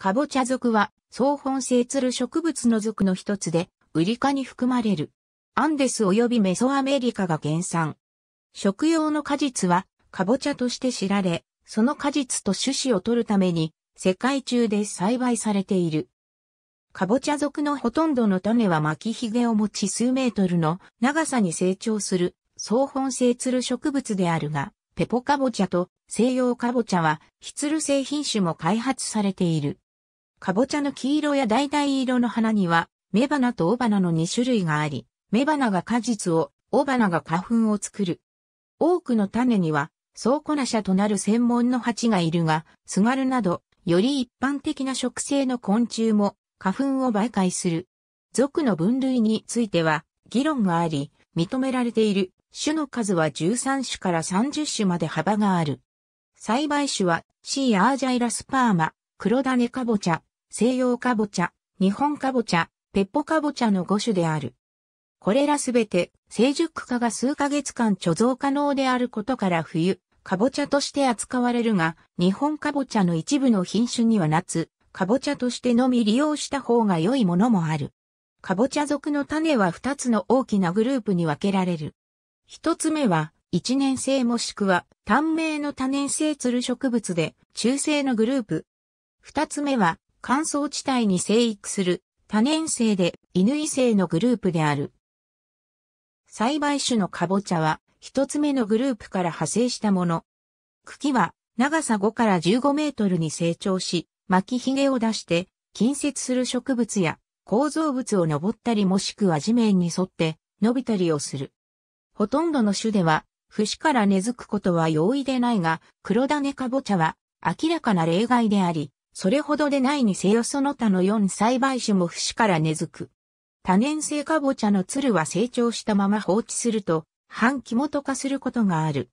カボチャ属は、総本性つる植物の属の一つで、ウリ科に含まれる。アンデス及びメソアメリカが原産。食用の果実は、カボチャとして知られ、その果実と種子を取るために、世界中で栽培されている。カボチャ属のほとんどの種は巻きひげを持ち数メートルの長さに成長する、総本性つる植物であるが、ペポカボチャと西洋カボチャは、ヒツる製品種も開発されている。カボチャの黄色や橙色の花には、雌花と雄花の2種類があり、雌花が果実を、雄花が花粉を作る。多くの種には、倉庫な者となる専門の蜂がいるが、すがるなど、より一般的な植生の昆虫も、花粉を媒介する。属の分類については、議論があり、認められている種の数は13種から30種まで幅がある。栽培種は、シー・アージャイラスパーマ、黒種カボチャ、西洋カボチャ、日本カボチャ、ペッポカボチャの5種である。これらすべて成熟化が数ヶ月間貯蔵可能であることから冬、カボチャとして扱われるが、日本カボチャの一部の品種には夏、カボチャとしてのみ利用した方が良いものもある。カボチャ属の種は2つの大きなグループに分けられる。1つ目は、一年生もしくは単名の多年生つる植物で中性のグループ。2つ目は、乾燥地帯に生育する多年生で犬異性のグループである。栽培種のカボチャは一つ目のグループから派生したもの。茎は長さ5から15メートルに成長し、巻き髭を出して近接する植物や構造物を登ったりもしくは地面に沿って伸びたりをする。ほとんどの種では節から根付くことは容易でないが、黒種カボチャは明らかな例外であり、それほどでないにせよその他の4栽培種も節から根付く。多年生カボチャのツルは成長したまま放置すると、半木元化することがある。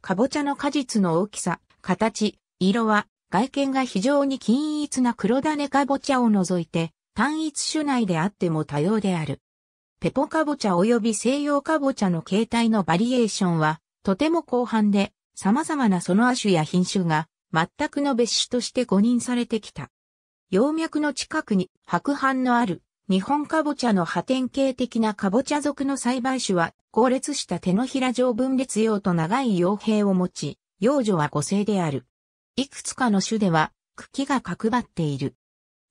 カボチャの果実の大きさ、形、色は、外見が非常に均一な黒種カボチャを除いて、単一種内であっても多様である。ペポカボチャ及び西洋カボチャの形態のバリエーションは、とても広範で、様々なその亜種や品種が全くの別種として誤認されてきた。葉脈の近くに白斑のある日本カボチャの破天形的なカボチャ属の栽培種は、後列した手のひら状分裂用と長い葉兵を持ち、幼女は五性である。いくつかの種では、茎が角張っている。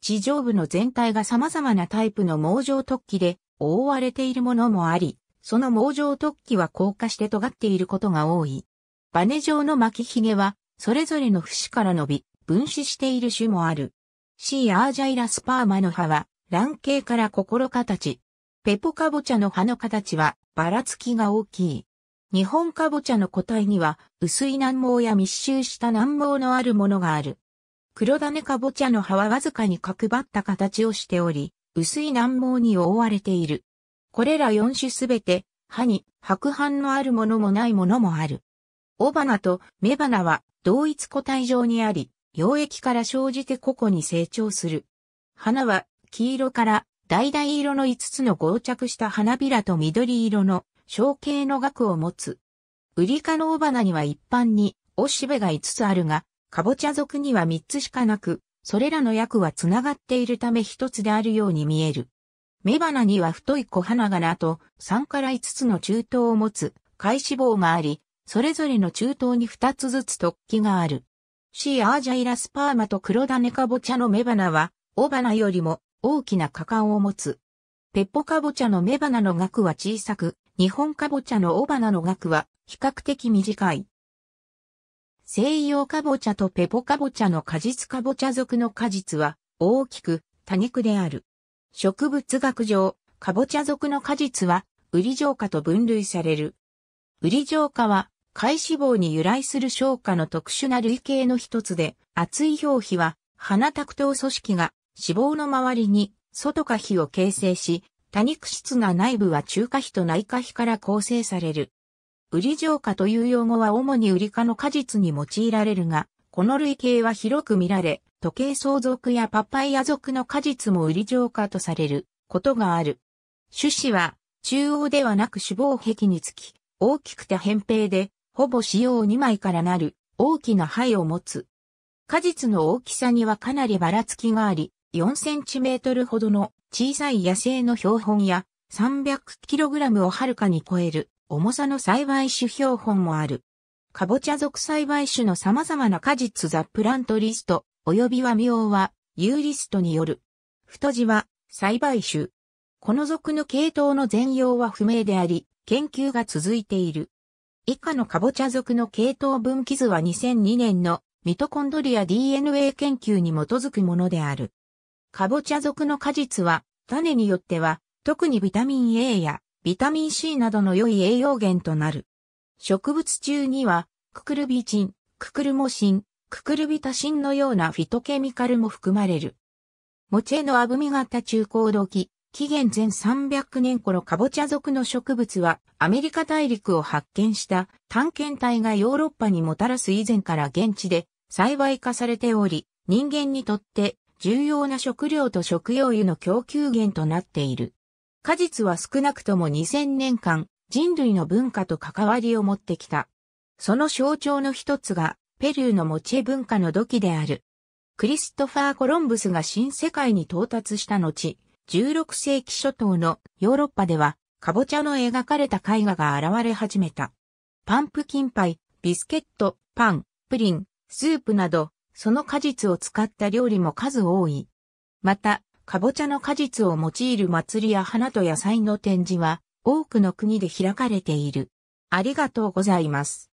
地上部の全体が様々なタイプの毛状突起で覆われているものもあり、その毛状突起は硬化して尖っていることが多い。バネ状の巻きひげはそれぞれの節から伸び、分子している種もある。C. アージャイラスパーマの葉は、卵形から心形。ペポカボチャの葉の形は、ばらつきが大きい。日本カボチャの個体には、薄い軟毛や密集した軟毛のあるものがある。黒種カボチャの葉はわずかに角張った形をしており、薄い軟毛に覆われている。これら4種すべて、葉に白斑のあるものもないものもある。雄花と雌花は同一個体状にあり、溶液から生じて個々に成長する。花は黄色から橙色の5つの合着した花びらと緑色の小形の額を持つ。ウリ科の雄花には一般に、おしべが5つあるが、カボチャ属には3つしかなく、それらの役はつながっているため1つであるように見える。雌花には太い小花がなと3から5つの中等を持つ、貝脂肪があり、それぞれの中東に2つずつ突起がある。シーアージャイラスパーマと黒種カボチャの雌花は、雄花よりも大きな果敢を持つ。ペッポカボチャの雌花の額は小さく、日本カボチャの雄花の額は比較的短い。西洋カボチャとペポカボチャの果実カボチャ属の果実は大きく多肉である。植物学上、カボチャ属の果実はウリジョウカと分類される。ウリジョウカは開脂肪に由来する消化の特殊な類型の一つで、厚い表皮は、鼻卓等組織が脂肪の周りに外下皮を形成し、多肉質が内部は中下皮と内下皮から構成される。ウリ浄化という用語は主にウリ科の果実に用いられるが、この類型は広く見られ、時計相続やパパイヤ族の果実もウリ浄化とされることがある。種子は中央ではなく脂肪壁につき、大きくて扁平で、ほぼ使用2枚からなる大きな肺を持つ。果実の大きさにはかなりばらつきがあり、4センチメートルほどの小さい野生の標本や 300kg をはるかに超える重さの栽培種標本もある。カボチャ属栽培種の様々な果実ザ・プラントリスト、及びは妙は、ユーリストによる。太字は、栽培種。この属の系統の全容は不明であり、研究が続いている。以下のカボチャ属の系統分岐図は2002年のミトコンドリア DNA 研究に基づくものである。カボチャ属の果実は種によっては特にビタミン A やビタミン C などの良い栄養源となる。植物中にはククルビチン、ククルモシン、ククルビタシンのようなフィトケミカルも含まれる。モチェのアブミ型中高度器、紀元前300年頃カボチャ族の植物はアメリカ大陸を発見した探検隊がヨーロッパにもたらす以前から現地で栽培化されており、人間にとって重要な食料と食用油の供給源となっている。果実は少なくとも2000年間人類の文化と関わりを持ってきた。その象徴の一つがペルーのモチェ文化の土器である。クリストファー・コロンブスが新世界に到達した後、16世紀初頭のヨーロッパでは、カボチャの描かれた絵画が現れ始めた。パンプキンパイ、ビスケット、パン、プリン、スープなど、その果実を使った料理も数多い。また、カボチャの果実を用いる祭りや花と野菜の展示は、多くの国で開かれている。ありがとうございます。